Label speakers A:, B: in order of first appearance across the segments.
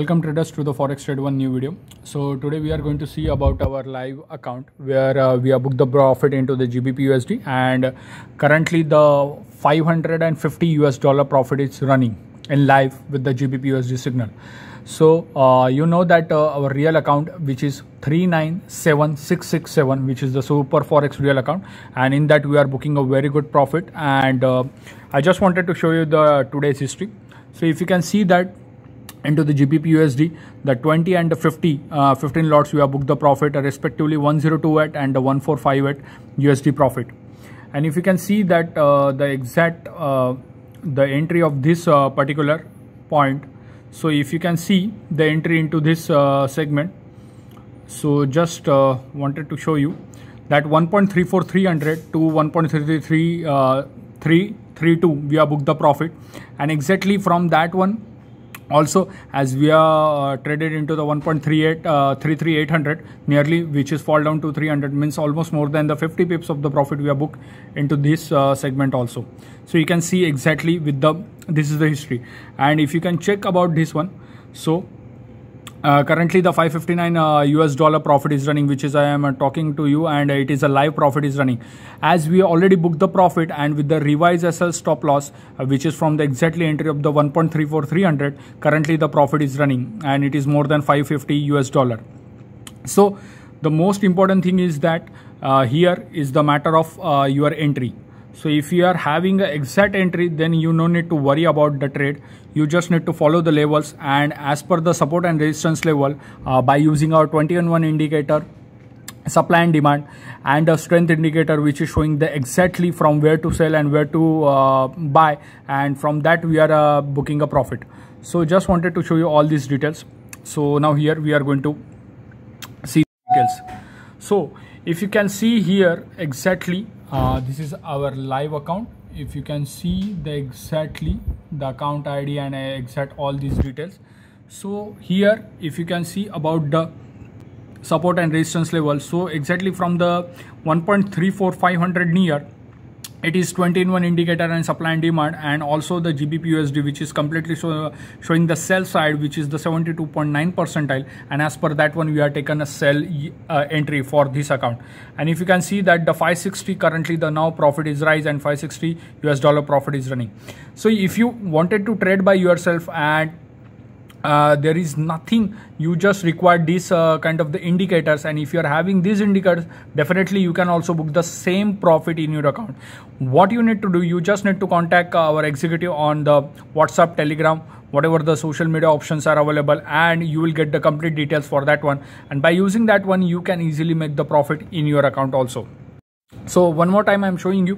A: Welcome traders to the Forex Trade One new video. So today we are going to see about our live account where uh, we have booked the profit into the GBP USD and currently the 550 US dollar profit is running in live with the GBP USD signal. So uh, you know that uh, our real account which is 397667 which is the super forex real account and in that we are booking a very good profit and uh, I just wanted to show you the today's history. So if you can see that into the GBP USD. The 20 and the 50, uh, 15 lots we have booked the profit uh, respectively 102 and one four five 1458 USD profit. And if you can see that uh, the exact uh, the entry of this uh, particular point. So if you can see the entry into this uh, segment. So just wanted to show you that 1.34300 to 1.33332 we have booked the profit and exactly from that one also as we are uh, traded into the 1.38 uh, 33800 nearly which is fall down to 300 means almost more than the 50 pips of the profit we are booked into this uh, segment also so you can see exactly with the this is the history and if you can check about this one so uh, currently, the 559 uh, US dollar profit is running, which is I am uh, talking to you, and uh, it is a live profit is running. As we already booked the profit, and with the revised SL stop loss, uh, which is from the exactly entry of the 1.34300, currently the profit is running, and it is more than 550 US dollar. So, the most important thing is that uh, here is the matter of your entry so if you are having an exact entry then you no need to worry about the trade you just need to follow the levels and as per the support and resistance level uh, by using our 21 indicator supply and demand and a strength indicator which is showing the exactly from where to sell and where to uh, buy and from that we are uh, booking a profit so just wanted to show you all these details so now here we are going to see details so if you can see here exactly uh, this is our live account if you can see the exactly the account id and exact all these details so here if you can see about the support and resistance level so exactly from the 1.34500 near it is 20 in 1 indicator and supply and demand and also the gbpusd which is completely show, showing the sell side which is the 72.9 percentile and as per that one we are taken a sell uh, entry for this account and if you can see that the 560 currently the now profit is rise and 560 us dollar profit is running so if you wanted to trade by yourself and uh, there is nothing you just require this uh, kind of the indicators and if you are having these indicators definitely you can also book the same profit in your account what you need to do you just need to contact uh, our executive on the whatsapp telegram whatever the social media options are available and you will get the complete details for that one and by using that one you can easily make the profit in your account also so one more time i'm showing you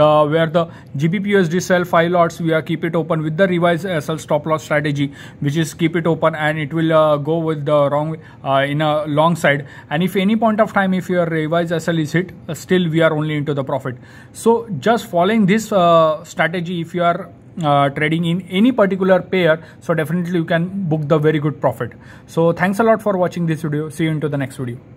A: the where the gbpusd sell five lots we are keep it open with the revised sl stop loss strategy which is keep it open and it will uh, go with the wrong uh, in a long side and if any point of time if your revised sl is hit uh, still we are only into the profit so just following this uh, strategy if you are uh, trading in any particular pair so definitely you can book the very good profit so thanks a lot for watching this video see you into the next video